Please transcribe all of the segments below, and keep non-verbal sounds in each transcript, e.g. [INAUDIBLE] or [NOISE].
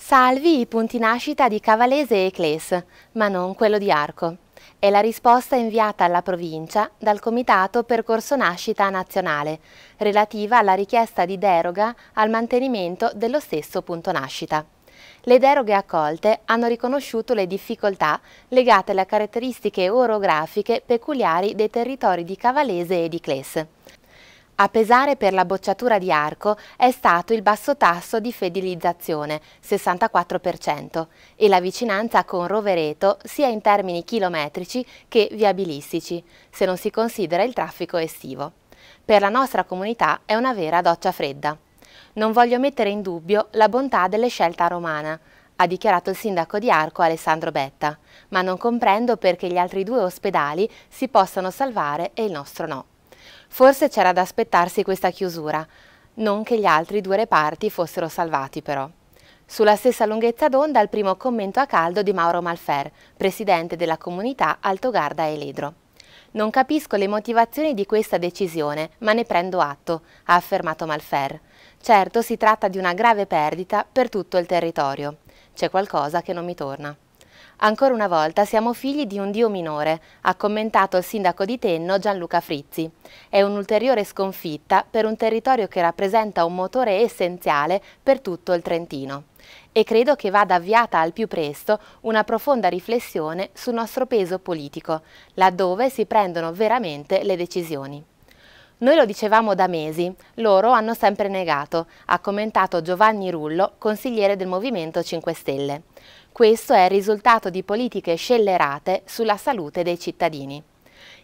Salvi i punti nascita di Cavalese e Cles, ma non quello di Arco. È la risposta inviata alla provincia dal Comitato Percorso Nascita Nazionale, relativa alla richiesta di deroga al mantenimento dello stesso punto nascita. Le deroghe accolte hanno riconosciuto le difficoltà legate alle caratteristiche orografiche peculiari dei territori di Cavalese e di Cles. A pesare per la bocciatura di Arco è stato il basso tasso di fedilizzazione, 64%, e la vicinanza con Rovereto sia in termini chilometrici che viabilistici, se non si considera il traffico estivo. Per la nostra comunità è una vera doccia fredda. Non voglio mettere in dubbio la bontà delle scelte a Romana, ha dichiarato il sindaco di Arco Alessandro Betta, ma non comprendo perché gli altri due ospedali si possano salvare e il nostro no. Forse c'era da aspettarsi questa chiusura, non che gli altri due reparti fossero salvati però. Sulla stessa lunghezza d'onda il primo commento a caldo di Mauro Malfer, presidente della comunità Alto Garda e Ledro. Non capisco le motivazioni di questa decisione, ma ne prendo atto, ha affermato Malfer. Certo si tratta di una grave perdita per tutto il territorio. C'è qualcosa che non mi torna. Ancora una volta siamo figli di un Dio minore, ha commentato il sindaco di Tenno Gianluca Frizzi. È un'ulteriore sconfitta per un territorio che rappresenta un motore essenziale per tutto il Trentino. E credo che vada avviata al più presto una profonda riflessione sul nostro peso politico, laddove si prendono veramente le decisioni. Noi lo dicevamo da mesi, loro hanno sempre negato, ha commentato Giovanni Rullo, consigliere del Movimento 5 Stelle. Questo è il risultato di politiche scellerate sulla salute dei cittadini.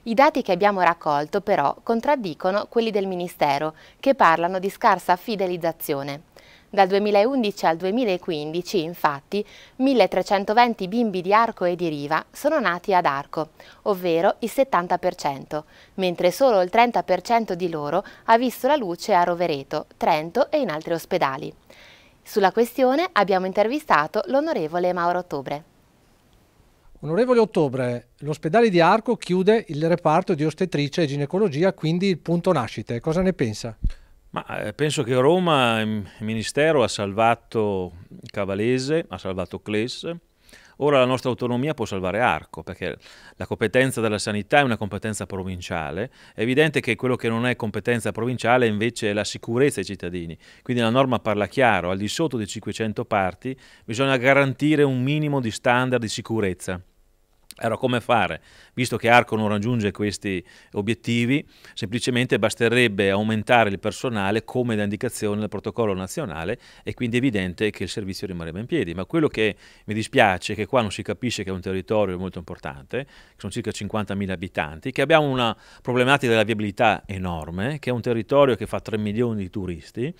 I dati che abbiamo raccolto però contraddicono quelli del Ministero, che parlano di scarsa fidelizzazione. Dal 2011 al 2015, infatti, 1320 bimbi di Arco e di Riva sono nati ad Arco, ovvero il 70%, mentre solo il 30% di loro ha visto la luce a Rovereto, Trento e in altri ospedali. Sulla questione abbiamo intervistato l'onorevole Mauro Ottobre. Onorevole Ottobre, l'ospedale di Arco chiude il reparto di ostetrice e ginecologia, quindi il punto nascite. Cosa ne pensa? Ma eh, penso che Roma, il Ministero ha salvato Cavalese, ha salvato Cles, ora la nostra autonomia può salvare Arco, perché la competenza della sanità è una competenza provinciale, è evidente che quello che non è competenza provinciale invece è la sicurezza dei cittadini, quindi la norma parla chiaro, al di sotto di 500 parti bisogna garantire un minimo di standard di sicurezza. Allora, come fare? Visto che Arco non raggiunge questi obiettivi, semplicemente basterebbe aumentare il personale come da indicazione del protocollo nazionale e quindi è evidente che il servizio rimarrebbe in piedi. Ma quello che mi dispiace è che qua non si capisce che è un territorio molto importante, sono circa 50.000 abitanti, che abbiamo una problematica della viabilità enorme, che è un territorio che fa 3 milioni di turisti,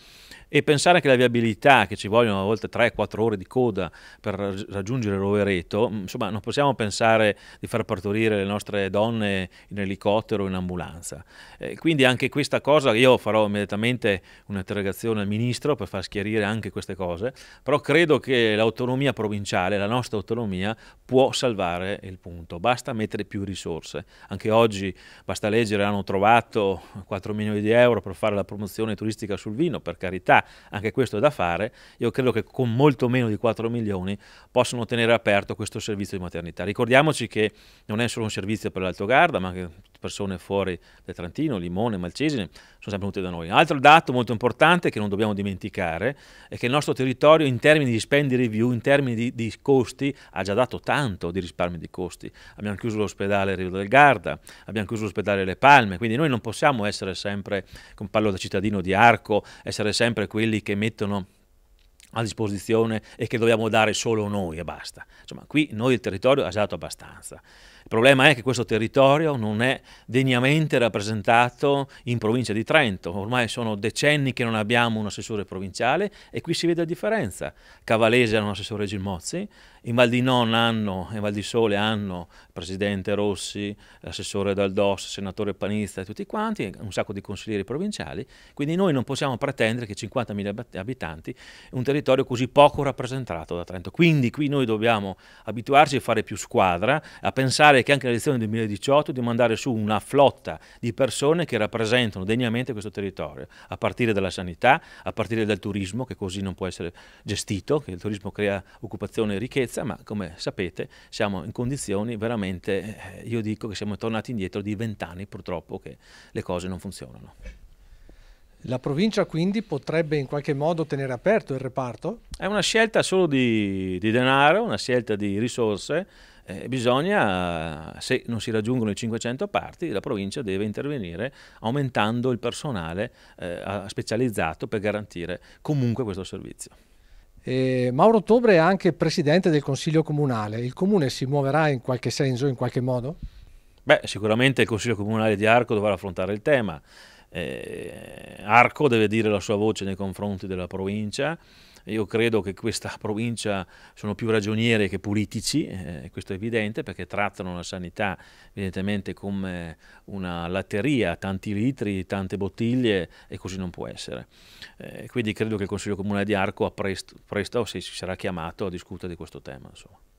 e pensare che la viabilità che ci vogliono a volte 3-4 ore di coda per raggiungere Rovereto, mm, insomma non possiamo pensare di far partorire le nostre donne in elicottero o in ambulanza. Eh, quindi anche questa cosa, io farò immediatamente un'interrogazione al Ministro per far schiarire anche queste cose, però credo che l'autonomia provinciale, la nostra autonomia, può salvare il punto, basta mettere più risorse. Anche oggi basta leggere, hanno trovato 4 milioni di euro per fare la promozione turistica sul vino, per carità, anche questo è da fare, io credo che con molto meno di 4 milioni possono tenere aperto questo servizio di maternità. Ricordiamoci che non è solo un servizio per l'Alto Garda, ma anche persone fuori da Trentino, Limone, Malcesine, sono sempre venute da noi. Altro dato molto importante che non dobbiamo dimenticare è che il nostro territorio in termini di spending review, in termini di, di costi, ha già dato tanto di risparmio di costi. Abbiamo chiuso l'ospedale Rio del Garda, abbiamo chiuso l'ospedale Le Palme, quindi noi non possiamo essere sempre, come parlo da cittadino di Arco, essere sempre quelli che mettono a disposizione e che dobbiamo dare solo noi e basta. Insomma, qui noi il territorio ha già dato abbastanza. Il problema è che questo territorio non è degnamente rappresentato in provincia di Trento, ormai sono decenni che non abbiamo un assessore provinciale e qui si vede la differenza. Cavalese ha un assessore Gilmozzi, in Val di Non hanno, in Val di Sole hanno presidente Rossi, l'assessore Daldos, il senatore Panizza e tutti quanti, un sacco di consiglieri provinciali, quindi noi non possiamo pretendere che 50.000 abitanti, un territorio così poco rappresentato da Trento. Quindi qui noi dobbiamo abituarci a fare più squadra, a pensare pensare che anche l'elezione del 2018 di mandare su una flotta di persone che rappresentano degnamente questo territorio, a partire dalla sanità, a partire dal turismo, che così non può essere gestito, che il turismo crea occupazione e ricchezza, ma come sapete siamo in condizioni veramente, eh, io dico che siamo tornati indietro di vent'anni purtroppo che le cose non funzionano. La provincia quindi potrebbe in qualche modo tenere aperto il reparto? È una scelta solo di, di denaro, una scelta di risorse. Eh, bisogna, se non si raggiungono i 500 parti, la provincia deve intervenire aumentando il personale eh, specializzato per garantire comunque questo servizio. Eh, Mauro Ottobre è anche presidente del Consiglio Comunale. Il Comune si muoverà in qualche senso, in qualche modo? Beh, sicuramente il Consiglio Comunale di Arco dovrà affrontare il tema eh, Arco deve dire la sua voce nei confronti della provincia. Io credo che questa [LAUGHS] provincia sono più ragioniere che politici, eh, questo è evidente perché trattano la sanità evidentemente come una latteria, tanti litri, tante bottiglie e così non può essere. Eh, quindi credo che il Consiglio Comunale di Arco presto, presto si sarà chiamato a discutere di questo tema. Insomma.